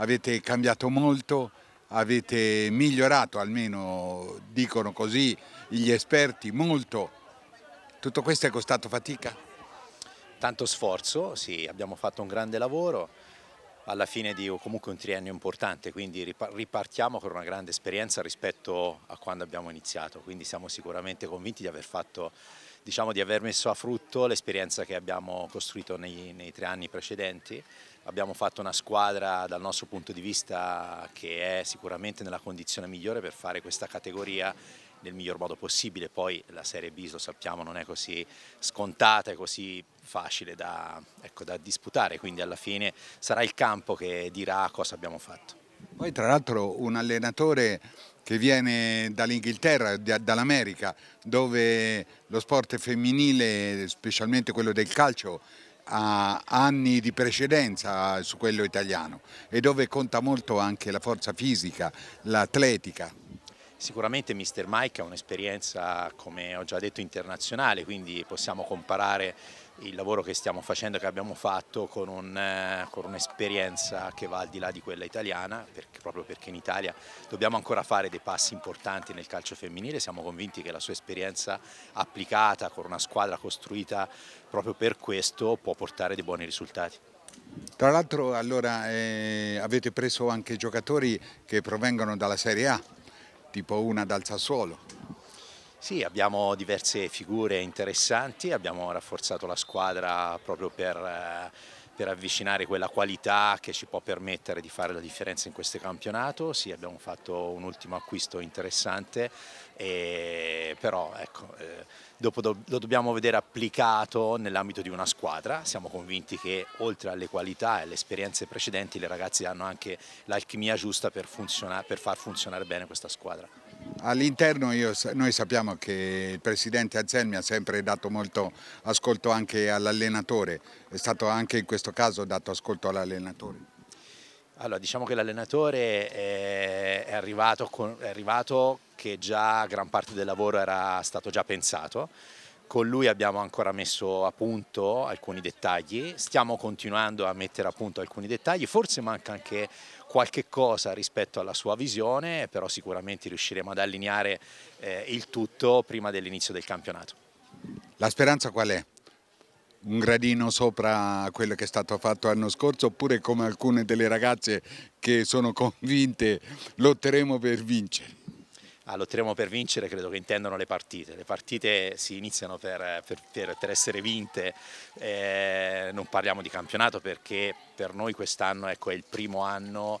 avete cambiato molto, avete migliorato, almeno dicono così gli esperti, molto. Tutto questo è costato fatica? Tanto sforzo, sì, abbiamo fatto un grande lavoro alla fine di comunque un triennio importante, quindi ripartiamo con una grande esperienza rispetto a quando abbiamo iniziato, quindi siamo sicuramente convinti di aver, fatto, diciamo, di aver messo a frutto l'esperienza che abbiamo costruito nei, nei tre anni precedenti, abbiamo fatto una squadra dal nostro punto di vista che è sicuramente nella condizione migliore per fare questa categoria nel miglior modo possibile, poi la Serie B lo sappiamo non è così scontata, è così facile da, ecco, da disputare, quindi alla fine sarà il campo che dirà cosa abbiamo fatto. Poi tra l'altro un allenatore che viene dall'Inghilterra, dall'America, dove lo sport femminile, specialmente quello del calcio, ha anni di precedenza su quello italiano e dove conta molto anche la forza fisica, l'atletica. Sicuramente Mr. Mike ha un'esperienza, come ho già detto, internazionale, quindi possiamo comparare il lavoro che stiamo facendo, che abbiamo fatto, con, eh, un'esperienza un che va al di là di quella italiana, perché, proprio perché in Italia dobbiamo ancora fare dei passi importanti nel calcio femminile, siamo convinti che la sua esperienza applicata con una squadra costruita proprio per questo può portare dei buoni risultati. Tra l'altro allora, eh, avete preso anche giocatori che provengono dalla Serie A tipo una dal Sassuolo. Sì, abbiamo diverse figure interessanti, abbiamo rafforzato la squadra proprio per eh, per avvicinare quella qualità che ci può permettere di fare la differenza in questo campionato. Sì, abbiamo fatto un ultimo acquisto interessante, e, però ecco, eh, dopo do, lo dobbiamo vedere applicato nell'ambito di una squadra. Siamo convinti che oltre alle qualità e alle esperienze precedenti le ragazze hanno anche l'alchimia giusta per, per far funzionare bene questa squadra. All'interno noi sappiamo che il presidente Azelmi ha sempre dato molto ascolto anche all'allenatore, è stato anche in questo caso dato ascolto all'allenatore. Allora diciamo che l'allenatore è è arrivato che già gran parte del lavoro era stato già pensato con lui abbiamo ancora messo a punto alcuni dettagli, stiamo continuando a mettere a punto alcuni dettagli, forse manca anche qualche cosa rispetto alla sua visione, però sicuramente riusciremo ad allineare eh, il tutto prima dell'inizio del campionato. La speranza qual è? un gradino sopra quello che è stato fatto l'anno scorso oppure come alcune delle ragazze che sono convinte lotteremo per vincere? a ah, lotteremo per vincere credo che intendano le partite. Le partite si iniziano per, per, per essere vinte, eh, non parliamo di campionato perché per noi quest'anno ecco, è il primo anno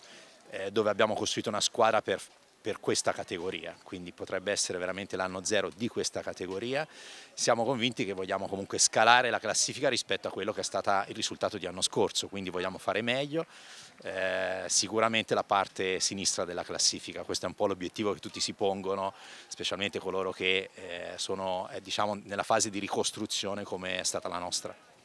eh, dove abbiamo costruito una squadra per per questa categoria, quindi potrebbe essere veramente l'anno zero di questa categoria. Siamo convinti che vogliamo comunque scalare la classifica rispetto a quello che è stato il risultato di anno scorso, quindi vogliamo fare meglio, eh, sicuramente la parte sinistra della classifica, questo è un po' l'obiettivo che tutti si pongono, specialmente coloro che eh, sono eh, diciamo, nella fase di ricostruzione come è stata la nostra.